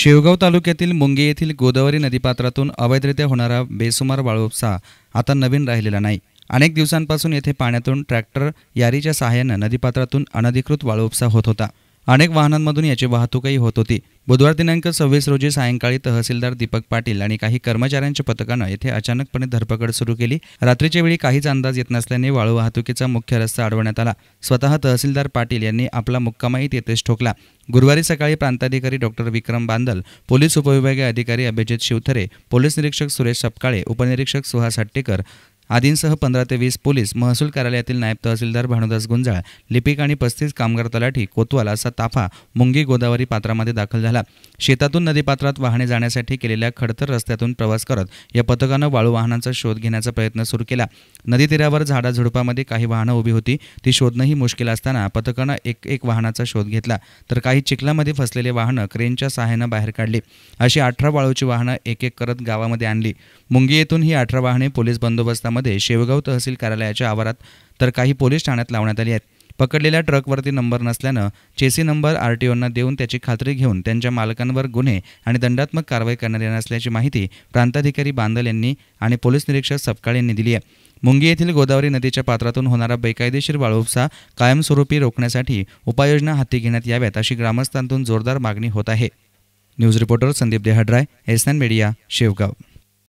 शेवगाव तालुक्यातील मुंगे येथील गोदावरी नदीपात्रातून अवैधरित्या होणारा बेसुमार वाळूपसा आता नवीन राहिलेला नाही अनेक दिवसांपासून येथे पाण्यातून ट्रॅक्टर यारीच्या सहाय्यानं नदीपात्रातून अनधिकृत वाळूपसा होत होता अनेक वाहनांमधून याची वाहतूकही होत होती बुधवार दिनांक सव्वीस रोजी सायंकाळी तहसीलदार दीपक पाटील आणि काही कर्मचाऱ्यांच्या पथकानं येथे अचानकपणे धरपकड सुरू केली रात्रीच्या वेळी काहीच अंदाज येत नसल्याने वाळू वाहतुकीचा मुख्य रस्ता अडवण्यात आला स्वतः तहसीलदार पाटील यांनी आपला मुक्कामाही तेथेच ठोकला गुरुवारी सकाळी प्रांताधिकारी डॉक्टर विक्रम बांदल पोलीस उपविभागीय अधिकारी अभिजित शिवथरे पोलीस निरीक्षक सुरेश सपकाळे उपनिरीक्षक सुहास हट्टीकर आदींसह पंधरा ते वीस पोलीस महसूल कार्यालयातील नायब तहसीलदार भानुदास गुंजाळ लिपिक आणि पस्तीस कामगार तलाठी कोतवाल असा ताफा मुंगी गोदावरी पात्रामध्ये दाखल झाला शेतातून नदीपात्रात वाहने जाण्यासाठी केलेल्या खडतर रस्त्यातून प्रवास करत या पथकानं वाळू वाहनांचा शोध घेण्याचा प्रयत्न सुरू केला नदी तीरावर झाडाझुडपामध्ये काही वाहनं उभी होती ती शोधणंही मुश्किल असताना पथकानं एक एक वाहनाचा शोध घेतला तर काही चिखलामध्ये फसलेले वाहनं क्रेनच्या सहाय्यानं बाहेर काढली अशी अठरा वाळूची वाहनं एक एक करत गावामध्ये आणली मुंगी येथून ही अठरा वाहने पोलीस बंदोबस्ता मध्ये शेवगाव तहसील कार्यालयाच्या आवारात तर काही पोलीस ठाण्यात लावण्यात आली आहेत पकडलेल्या ट्रकवरती नंबर नसल्यानं चेसी नंबर आर टी ओंना देऊन त्याची खात्री घेऊन त्यांच्या मालकांवर गुन्हे आणि दंडात्मक कारवाई करण्यात येणार असल्याची माहिती प्रांताधिकारी बांदल यांनी आणि पोलीस निरीक्षक सपकाळ यांनी दिली आहे मुंगी येथील गोदावरी नदीच्या पात्रातून होणारा बेकायदेशीर वाळूपसा कायमस्वरूपी रोखण्यासाठी उपाययोजना हाती घेण्यात याव्यात अशी ग्रामस्थांतून जोरदार मागणी होत आहे न्यूज रिपोर्टर संदीप देहड्राय एसन मीडिया शेवगाव